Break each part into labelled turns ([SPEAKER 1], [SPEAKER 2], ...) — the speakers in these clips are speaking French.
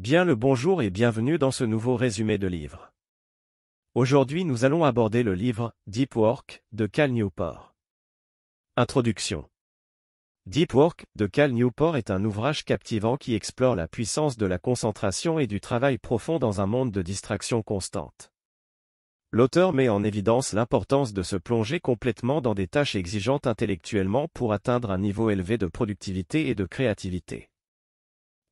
[SPEAKER 1] Bien le bonjour et bienvenue dans ce nouveau résumé de livre. Aujourd'hui nous allons aborder le livre Deep Work de Cal Newport. Introduction. Deep Work de Cal Newport est un ouvrage captivant qui explore la puissance de la concentration et du travail profond dans un monde de distraction constante. L'auteur met en évidence l'importance de se plonger complètement dans des tâches exigeantes intellectuellement pour atteindre un niveau élevé de productivité et de créativité.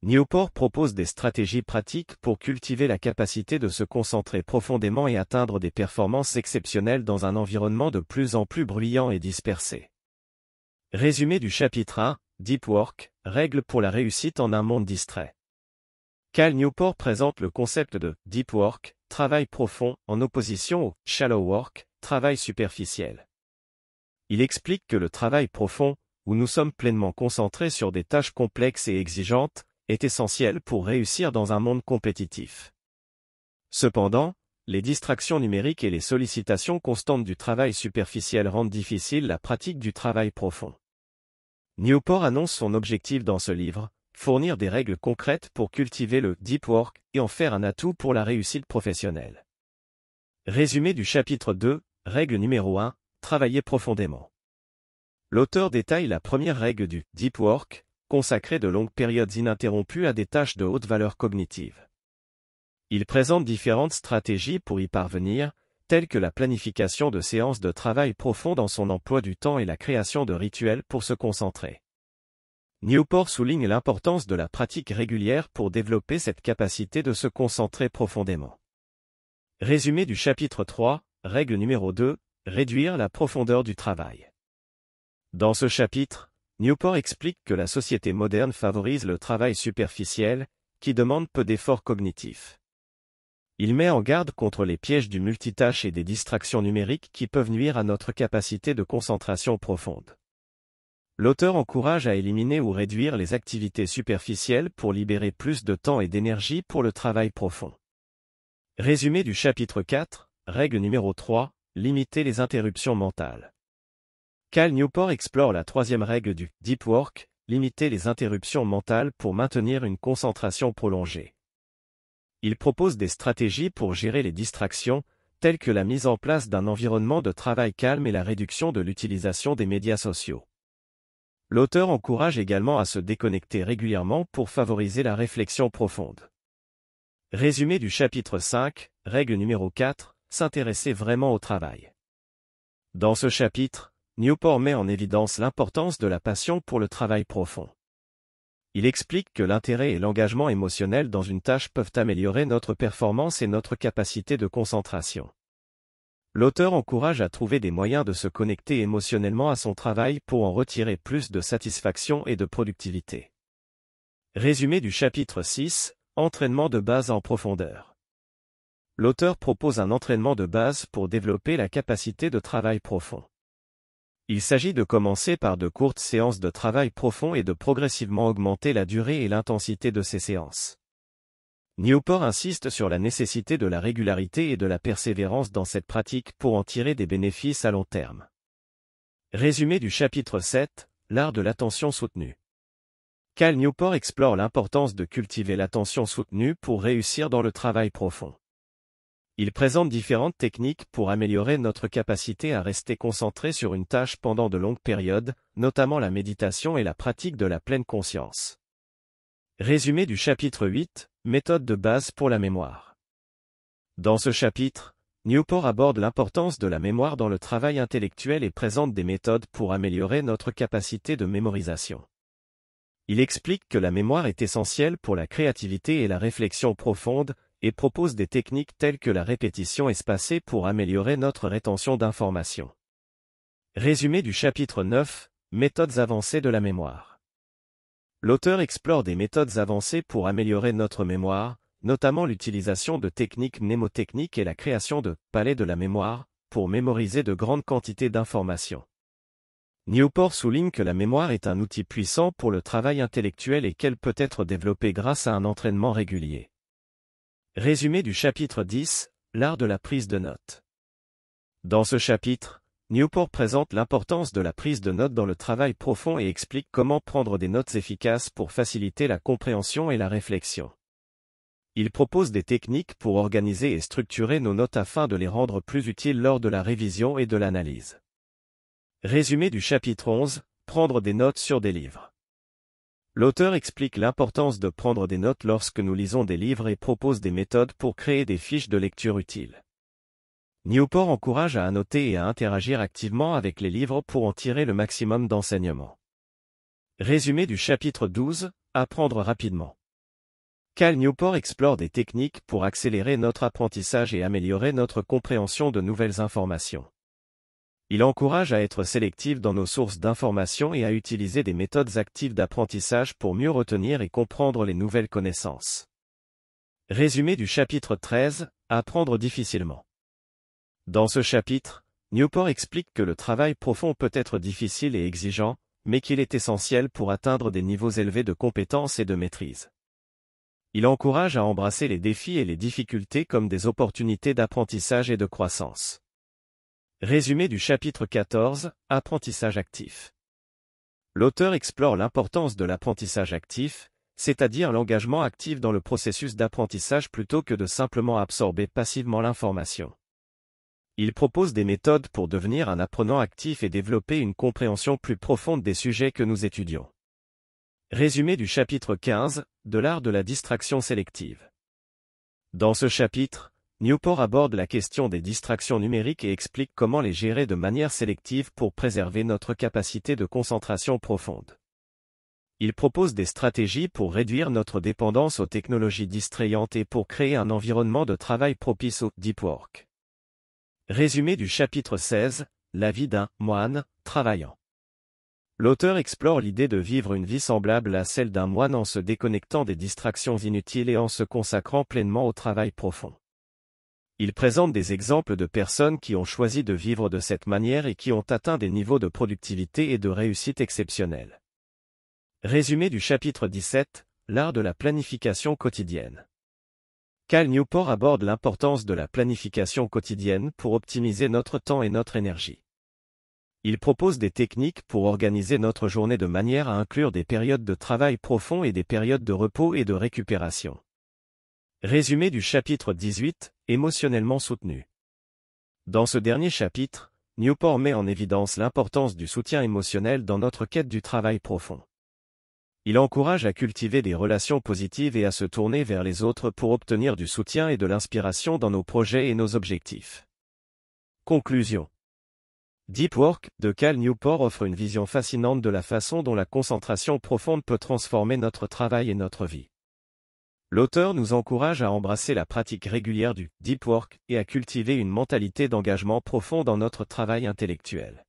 [SPEAKER 1] Newport propose des stratégies pratiques pour cultiver la capacité de se concentrer profondément et atteindre des performances exceptionnelles dans un environnement de plus en plus bruyant et dispersé. Résumé du chapitre 1, Deep Work, règles pour la réussite en un monde distrait. Cal Newport présente le concept de Deep Work, travail profond, en opposition au Shallow Work, travail superficiel. Il explique que le travail profond, où nous sommes pleinement concentrés sur des tâches complexes et exigeantes, est essentiel pour réussir dans un monde compétitif. Cependant, les distractions numériques et les sollicitations constantes du travail superficiel rendent difficile la pratique du travail profond. Newport annonce son objectif dans ce livre, fournir des règles concrètes pour cultiver le deep work et en faire un atout pour la réussite professionnelle. Résumé du chapitre 2, règle numéro 1, travailler profondément. L'auteur détaille la première règle du deep work, consacrer de longues périodes ininterrompues à des tâches de haute valeur cognitive. Il présente différentes stratégies pour y parvenir, telles que la planification de séances de travail profond dans son emploi du temps et la création de rituels pour se concentrer. Newport souligne l'importance de la pratique régulière pour développer cette capacité de se concentrer profondément. Résumé du chapitre 3, règle numéro 2, réduire la profondeur du travail. Dans ce chapitre, Newport explique que la société moderne favorise le travail superficiel, qui demande peu d'efforts cognitifs. Il met en garde contre les pièges du multitâche et des distractions numériques qui peuvent nuire à notre capacité de concentration profonde. L'auteur encourage à éliminer ou réduire les activités superficielles pour libérer plus de temps et d'énergie pour le travail profond. Résumé du chapitre 4, règle numéro 3, limiter les interruptions mentales. Cal Newport explore la troisième règle du Deep Work, limiter les interruptions mentales pour maintenir une concentration prolongée. Il propose des stratégies pour gérer les distractions, telles que la mise en place d'un environnement de travail calme et la réduction de l'utilisation des médias sociaux. L'auteur encourage également à se déconnecter régulièrement pour favoriser la réflexion profonde. Résumé du chapitre 5, règle numéro 4, s'intéresser vraiment au travail. Dans ce chapitre, Newport met en évidence l'importance de la passion pour le travail profond. Il explique que l'intérêt et l'engagement émotionnel dans une tâche peuvent améliorer notre performance et notre capacité de concentration. L'auteur encourage à trouver des moyens de se connecter émotionnellement à son travail pour en retirer plus de satisfaction et de productivité. Résumé du chapitre 6, Entraînement de base en profondeur. L'auteur propose un entraînement de base pour développer la capacité de travail profond. Il s'agit de commencer par de courtes séances de travail profond et de progressivement augmenter la durée et l'intensité de ces séances. Newport insiste sur la nécessité de la régularité et de la persévérance dans cette pratique pour en tirer des bénéfices à long terme. Résumé du chapitre 7, l'art de l'attention soutenue. Cal Newport explore l'importance de cultiver l'attention soutenue pour réussir dans le travail profond. Il présente différentes techniques pour améliorer notre capacité à rester concentré sur une tâche pendant de longues périodes, notamment la méditation et la pratique de la pleine conscience. Résumé du chapitre 8, Méthode de base pour la mémoire. Dans ce chapitre, Newport aborde l'importance de la mémoire dans le travail intellectuel et présente des méthodes pour améliorer notre capacité de mémorisation. Il explique que la mémoire est essentielle pour la créativité et la réflexion profonde, et propose des techniques telles que la répétition espacée pour améliorer notre rétention d'informations. Résumé du chapitre 9, Méthodes avancées de la mémoire. L'auteur explore des méthodes avancées pour améliorer notre mémoire, notamment l'utilisation de techniques mnémotechniques et la création de palais de la mémoire pour mémoriser de grandes quantités d'informations. Newport souligne que la mémoire est un outil puissant pour le travail intellectuel et qu'elle peut être développée grâce à un entraînement régulier. Résumé du chapitre 10, L'art de la prise de notes. Dans ce chapitre, Newport présente l'importance de la prise de notes dans le travail profond et explique comment prendre des notes efficaces pour faciliter la compréhension et la réflexion. Il propose des techniques pour organiser et structurer nos notes afin de les rendre plus utiles lors de la révision et de l'analyse. Résumé du chapitre 11, Prendre des notes sur des livres. L'auteur explique l'importance de prendre des notes lorsque nous lisons des livres et propose des méthodes pour créer des fiches de lecture utiles. Newport encourage à annoter et à interagir activement avec les livres pour en tirer le maximum d'enseignements. Résumé du chapitre 12, Apprendre rapidement. Cal Newport explore des techniques pour accélérer notre apprentissage et améliorer notre compréhension de nouvelles informations. Il encourage à être sélectif dans nos sources d'information et à utiliser des méthodes actives d'apprentissage pour mieux retenir et comprendre les nouvelles connaissances. Résumé du chapitre 13, Apprendre difficilement. Dans ce chapitre, Newport explique que le travail profond peut être difficile et exigeant, mais qu'il est essentiel pour atteindre des niveaux élevés de compétences et de maîtrise. Il encourage à embrasser les défis et les difficultés comme des opportunités d'apprentissage et de croissance. Résumé du chapitre 14, Apprentissage actif. L'auteur explore l'importance de l'apprentissage actif, c'est-à-dire l'engagement actif dans le processus d'apprentissage plutôt que de simplement absorber passivement l'information. Il propose des méthodes pour devenir un apprenant actif et développer une compréhension plus profonde des sujets que nous étudions. Résumé du chapitre 15, de l'art de la distraction sélective. Dans ce chapitre, Newport aborde la question des distractions numériques et explique comment les gérer de manière sélective pour préserver notre capacité de concentration profonde. Il propose des stratégies pour réduire notre dépendance aux technologies distrayantes et pour créer un environnement de travail propice au deep work. Résumé du chapitre 16, La vie d'un moine travaillant. L'auteur explore l'idée de vivre une vie semblable à celle d'un moine en se déconnectant des distractions inutiles et en se consacrant pleinement au travail profond. Il présente des exemples de personnes qui ont choisi de vivre de cette manière et qui ont atteint des niveaux de productivité et de réussite exceptionnels. Résumé du chapitre 17, L'art de la planification quotidienne. Cal Newport aborde l'importance de la planification quotidienne pour optimiser notre temps et notre énergie. Il propose des techniques pour organiser notre journée de manière à inclure des périodes de travail profond et des périodes de repos et de récupération. Résumé du chapitre 18, émotionnellement soutenu. Dans ce dernier chapitre, Newport met en évidence l'importance du soutien émotionnel dans notre quête du travail profond. Il encourage à cultiver des relations positives et à se tourner vers les autres pour obtenir du soutien et de l'inspiration dans nos projets et nos objectifs. Conclusion. Deep Work de Cal Newport offre une vision fascinante de la façon dont la concentration profonde peut transformer notre travail et notre vie. L'auteur nous encourage à embrasser la pratique régulière du deep work et à cultiver une mentalité d'engagement profond dans notre travail intellectuel.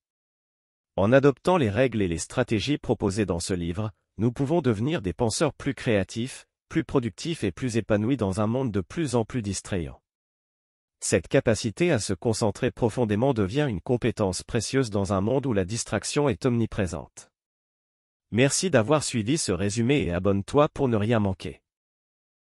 [SPEAKER 1] En adoptant les règles et les stratégies proposées dans ce livre, nous pouvons devenir des penseurs plus créatifs, plus productifs et plus épanouis dans un monde de plus en plus distrayant. Cette capacité à se concentrer profondément devient une compétence précieuse dans un monde où la distraction est omniprésente. Merci d'avoir suivi ce résumé et abonne-toi pour ne rien manquer.